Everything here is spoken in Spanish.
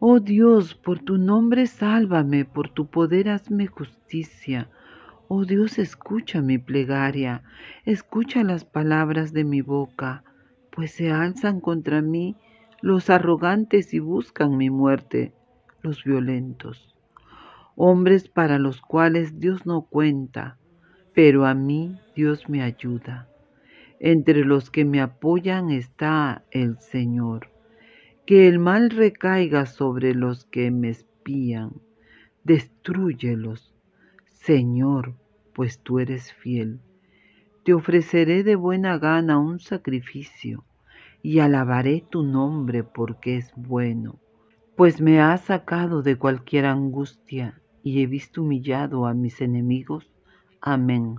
Oh Dios, por tu nombre sálvame, por tu poder hazme justicia. Oh Dios, escucha mi plegaria, escucha las palabras de mi boca, pues se alzan contra mí los arrogantes y buscan mi muerte, los violentos, hombres para los cuales Dios no cuenta, pero a mí Dios me ayuda. Entre los que me apoyan está el Señor que el mal recaiga sobre los que me espían. destruyelos, Señor, pues tú eres fiel. Te ofreceré de buena gana un sacrificio y alabaré tu nombre porque es bueno, pues me has sacado de cualquier angustia y he visto humillado a mis enemigos. Amén.